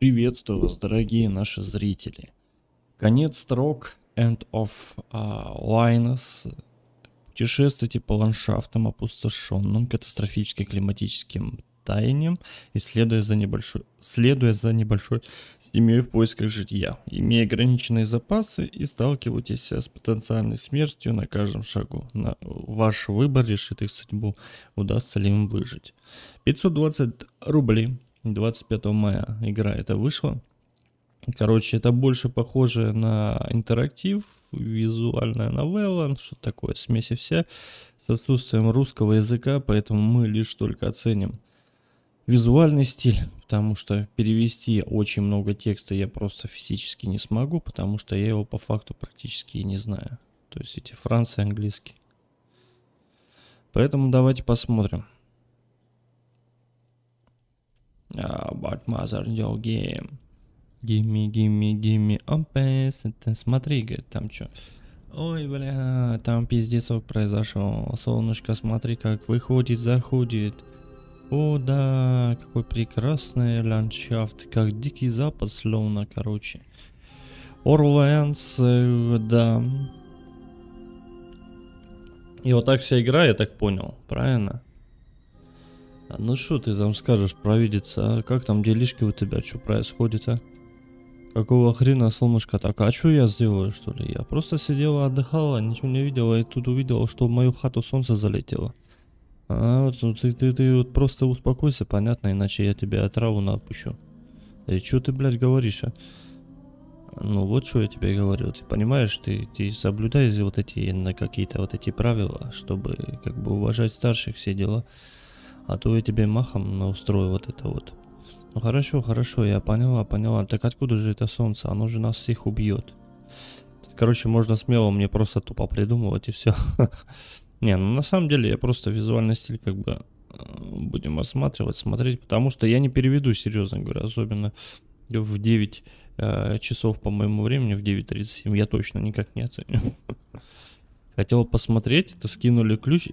Приветствую вас, дорогие наши зрители. Конец строк End of uh, Linus. Путешествуйте по ландшафтам, опустошенным катастрофическим климатическим таянием, и следуя за небольшой, следуя за небольшой семьей в поисках житья. имея ограниченные запасы и сталкивайтесь э, с потенциальной смертью на каждом шагу. На ваш выбор решит их судьбу, удастся ли им выжить. 520 рублей 25 мая игра это вышла. Короче, это больше похоже на интерактив, визуальная новелла, что такое, смеси вся, с отсутствием русского языка, поэтому мы лишь только оценим визуальный стиль, потому что перевести очень много текста я просто физически не смогу, потому что я его по факту практически и не знаю. То есть эти францы английский. Поэтому давайте посмотрим. Uh, but mother, your game. Gimme, gimme, gimme, опес. Это смотри, говорит, там что. Ой, бля, там пиздецок произошел. Солнышко, смотри, как выходит, заходит. О, да, какой прекрасный ландшафт, как дикий запад, словно, короче. Орландс, э, да. И вот так вся игра, я так понял, правильно? А, ну что ты там скажешь, провидица, а? Как там делишки у тебя, что происходит, а? Какого хрена солнышко так? А что я сделаю, что ли? Я просто сидела, отдыхала, ничего не видела, и тут увидела, что в мою хату солнце залетело. А вот ну, ты, ты, ты вот просто успокойся, понятно, иначе я тебе отраву напущу. И что ты, блядь, говоришь, а? Ну вот что я тебе говорю, ты понимаешь, ты, ты соблюдаешь вот эти на какие-то вот эти правила, чтобы как бы уважать старших все дела а то я тебе махом устрою вот это вот. Ну хорошо, хорошо, я поняла, поняла. Так откуда же это солнце? Оно же нас всех убьет. Короче, можно смело мне просто тупо придумывать и все. Не, ну на самом деле я просто визуальный стиль как бы э, будем осматривать, смотреть, потому что я не переведу, серьезно говоря, особенно в 9 э, часов по моему времени, в 9.37 я точно никак не оценю. Хотел посмотреть, это скинули ключ,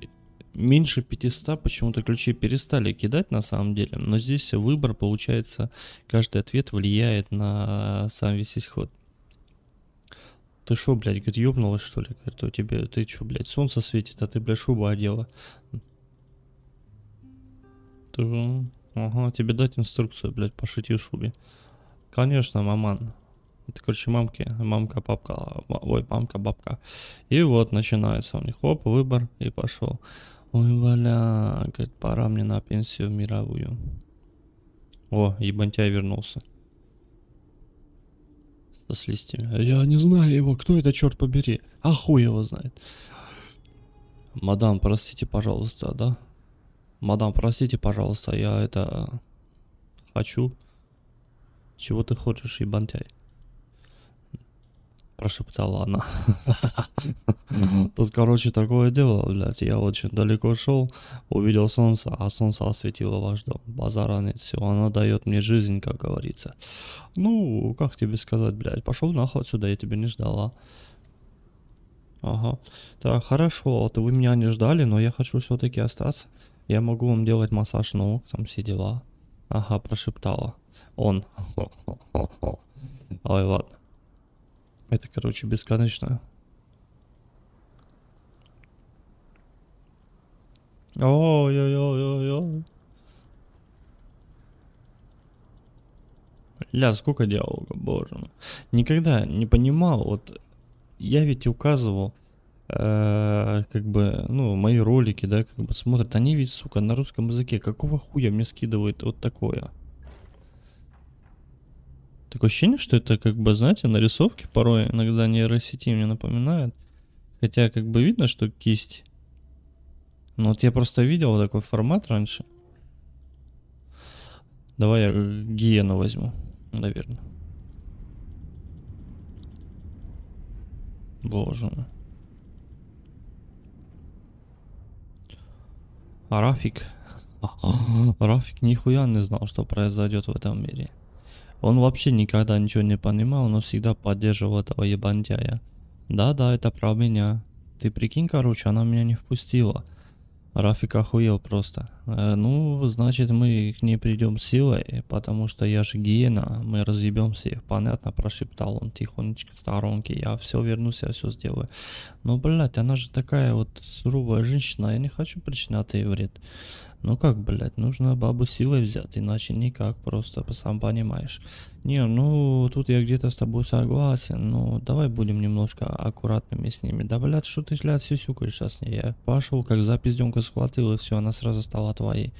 меньше 500 почему-то ключи перестали кидать на самом деле, но здесь выбор получается, каждый ответ влияет на сам весь исход. Ты шо, блядь, говорит, ёбнулась что ли? Говорит, у тебя, ты чё, блядь, солнце светит, а ты, блядь, шубу одела. Ты, ага, тебе дать инструкцию, блядь, по шитью шубе. Конечно, маман. Это, короче, мамки, мамка, папка, ой, мамка, бабка. И вот начинается у них, хоп, выбор и пошел. Ой, бля, говорит, пора мне на пенсию мировую. О, ебантяй вернулся. Что с листьями? Я не знаю его, кто это, черт побери. А хуй его знает. Мадам, простите, пожалуйста, да? Мадам, простите, пожалуйста, я это... Хочу. Чего ты хочешь, ебантяй? Прошептала она. Тут, короче, такое дело, блядь, я очень далеко шел, увидел солнце, а солнце осветило ваш дом. Базара нет, все, она дает мне жизнь, как говорится. Ну, как тебе сказать, блядь, пошел нахуй отсюда, я тебя не ждала. Ага, так, хорошо, вот вы меня не ждали, но я хочу все-таки остаться. Я могу вам делать массаж ног, там все дела. Ага, прошептала. Он. Ой, ладно. Это, короче, бесконечно. Ой-ой-ой-ой-ой. Ля, сколько диалога, боже мой. Никогда не понимал, вот я ведь указывал, э, как бы, ну, мои ролики, да, как бы смотрят, они ведь, сука, на русском языке, какого хуя мне скидывают вот такое? Такое ощущение, что это, как бы, знаете, нарисовки порой иногда нейросети мне напоминают. Хотя, как бы, видно, что кисть ну вот я просто видел такой формат раньше. Давай я э, гиену возьму, наверное. Боже мой. А Рафик... Рафик нихуя не знал, что произойдет в этом мире. Он вообще никогда ничего не понимал, но всегда поддерживал этого ебантяя. Да-да, это про меня. Ты прикинь, короче, она меня не впустила. Рафик охуел просто. Э, ну, значит, мы к ней придем силой, потому что я же гиена, мы разъебем всех. Понятно, прошептал он тихонечко в сторонке. Я все вернусь, я все сделаю. Но, блядь, она же такая вот суровая женщина, я не хочу причинять ей вред. Ну как, блядь, нужно бабу силой взять, иначе никак, просто сам понимаешь. Не, ну тут я где-то с тобой согласен, но давай будем немножко аккуратными с ними. Да, блядь, что ты, блядь, сюсюкаешь сейчас с ней? Я пошел, как запизденка схватил, и все, она сразу стала твоей.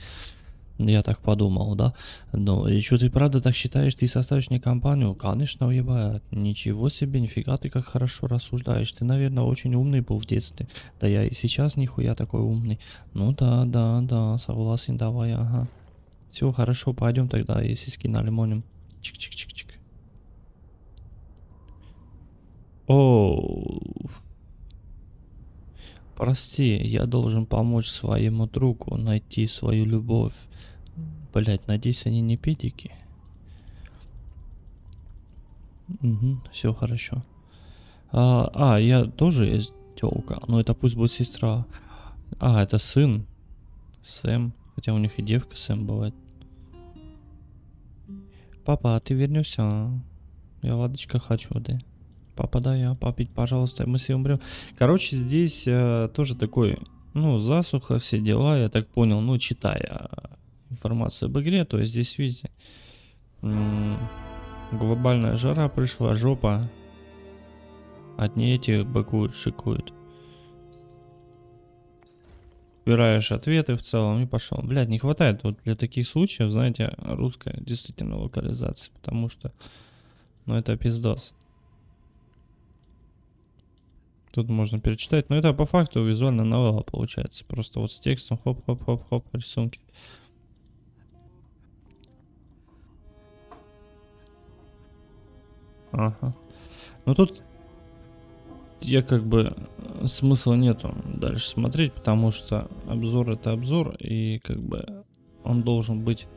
Я так подумал, да. Ну, и что ты правда так считаешь, ты составишь мне компанию? Конечно, уебать. Ничего себе, нифига ты как хорошо рассуждаешь. Ты, наверное, очень умный был в детстве. Да я и сейчас нихуя такой умный. Ну да, да, да, согласен, давай, ага. Все, хорошо, пойдем тогда, если скинули моним. Чик-чик-чик-чик. Оу. -чик -чик -чик. Прости, я должен помочь своему другу найти свою любовь. Блять, надеюсь, они не педики. Угу, все хорошо. А, а, я тоже есть телка, но это пусть будет сестра. А, это сын. Сэм. Хотя у них и девка Сэм бывает. Папа, а ты вернешься? Я водочка хочу, да? Папа, да, попить, пожалуйста, мы все умрем. Короче, здесь э, тоже такой, ну, засуха, все дела, я так понял, ну, читая а, информацию об игре, то есть здесь, видите, глобальная жара пришла, жопа. Одни эти бакуют, шикуют. Убираешь ответы в целом и пошел. Блядь, не хватает вот для таких случаев, знаете, русская действительно локализация, потому что, ну, это пиздос. Тут можно перечитать, но это по факту визуально новелла получается. Просто вот с текстом хоп-хоп-хоп-хоп рисунки. Ага. Ну тут я как бы э, смысла нету дальше смотреть, потому что обзор это обзор, и как бы он должен быть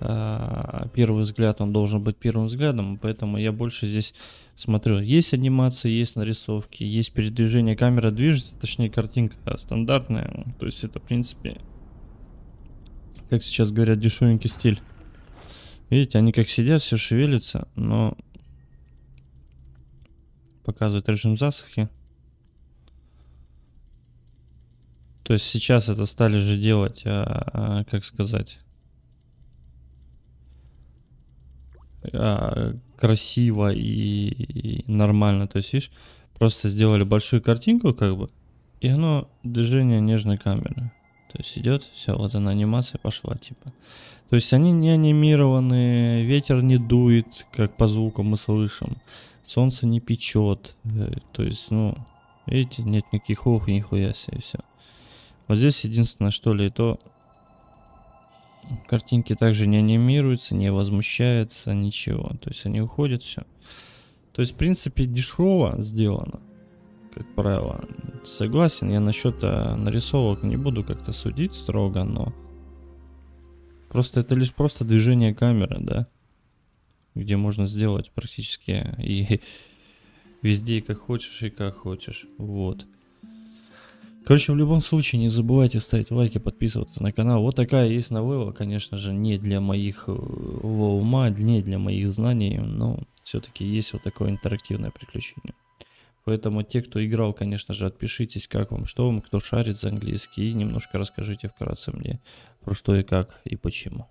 а, первый взгляд, он должен быть первым взглядом, поэтому я больше здесь смотрю. Есть анимация, есть нарисовки, есть передвижение, камера движется, точнее картинка стандартная, ну, то есть это в принципе, как сейчас говорят, дешевенький стиль. Видите, они как сидят, все шевелится, но показывает режим засухи. То есть сейчас это стали же делать, а, а, как сказать, А, красиво и, нормально. То есть, видишь, просто сделали большую картинку, как бы, и оно движение нежной камеры. То есть идет, все, вот она анимация пошла, типа. То есть они не анимированы, ветер не дует, как по звуку мы слышим, солнце не печет. Э, то есть, ну, видите, нет никаких ох и нихуя себе, все. Вот здесь единственное, что ли, то картинки также не анимируются, не возмущаются, ничего. То есть они уходят, все. То есть, в принципе, дешево сделано, как правило. Согласен, я насчет э, нарисовок не буду как-то судить строго, но... Просто это лишь просто движение камеры, да? Где можно сделать практически и везде, и как хочешь, и как хочешь. Вот. Короче, в любом случае, не забывайте ставить лайки, подписываться на канал. Вот такая есть новелла, конечно же, не для моих э, ума, не для моих знаний, но все-таки есть вот такое интерактивное приключение. Поэтому те, кто играл, конечно же, отпишитесь, как вам, что вам, кто шарит за английский, и немножко расскажите вкратце мне про что и как и почему.